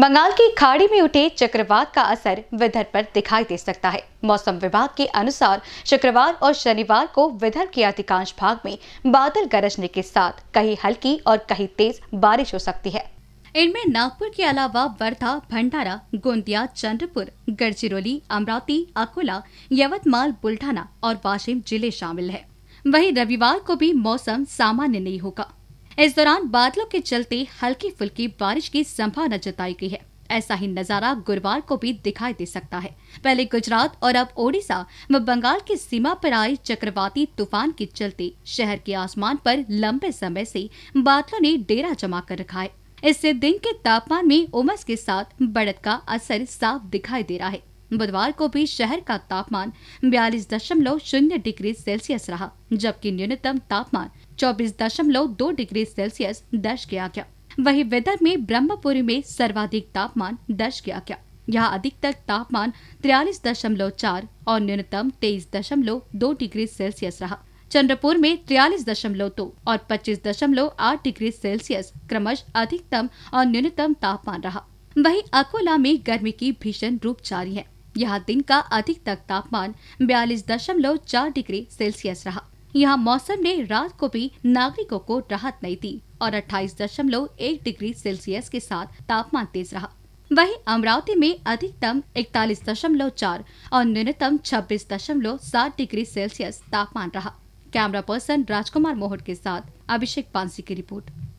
बंगाल की खाड़ी में उठे चक्रवात का असर विदर्भ पर दिखाई दे सकता है मौसम विभाग के अनुसार शुक्रवार और शनिवार को विदर्भ के अधिकांश भाग में बादल गरजने के साथ कहीं हल्की और कहीं तेज बारिश हो सकती है इनमें नागपुर के अलावा वर्धा भंडारा गोंदिया चंद्रपुर गढ़चिरौली अमरावती अकोला यवतमाल बुल्ढाना और वाशिम जिले शामिल है वहीं रविवार को भी मौसम सामान्य नहीं होगा इस दौरान बादलों के चलते हल्की फुल्की बारिश की संभावना जताई गई है ऐसा ही नजारा गुरुवार को भी दिखाई दे सकता है पहले गुजरात और अब ओडिशा व बंगाल की सीमा पर आए चक्रवाती तूफान के चलते शहर के आसमान पर लंबे समय से बादलों ने डेरा जमा कर रखा है इससे दिन के तापमान में उमस के साथ बढ़त का असर साफ दिखाई दे रहा है बुधवार को भी शहर का तापमान बयालीस दशमलव शून्य डिग्री सेल्सियस रहा जबकि न्यूनतम तापमान चौबीस दशमलव दो डिग्री सेल्सियस दर्ज किया गया वही वेदर में ब्रह्मपुरी में सर्वाधिक तापमान दर्ज किया गया यहाँ अधिकतर तापमान तिरालीस दशमलव चार और न्यूनतम तेईस दशमलव दो डिग्री सेल्सियस रहा चंद्रपुर में तिरालीस दशमलव दो और पच्चीस दशमलव आठ डिग्री सेल्सियस क्रमश अधिकतम और न्यूनतम तापमान रहा वहीं अकोला में गर्मी की भीषण रूप जारी है यहाँ दिन का अधिकतम तापमान बयालीस दशमलव चार डिग्री सेल्सियस रहा यहाँ मौसम ने रात को भी नागरिकों को राहत नहीं दी और अट्ठाईस दशमलव एक डिग्री सेल्सियस के साथ तापमान तेज रहा वही अमरावती में अधिकतम इकतालीस दशमलव चार और न्यूनतम छब्बीस दशमलव सात डिग्री सेल्सियस तापमान रहा कैमरा पर्सन राजकुमार मोहट के साथ अभिषेक पांसी की रिपोर्ट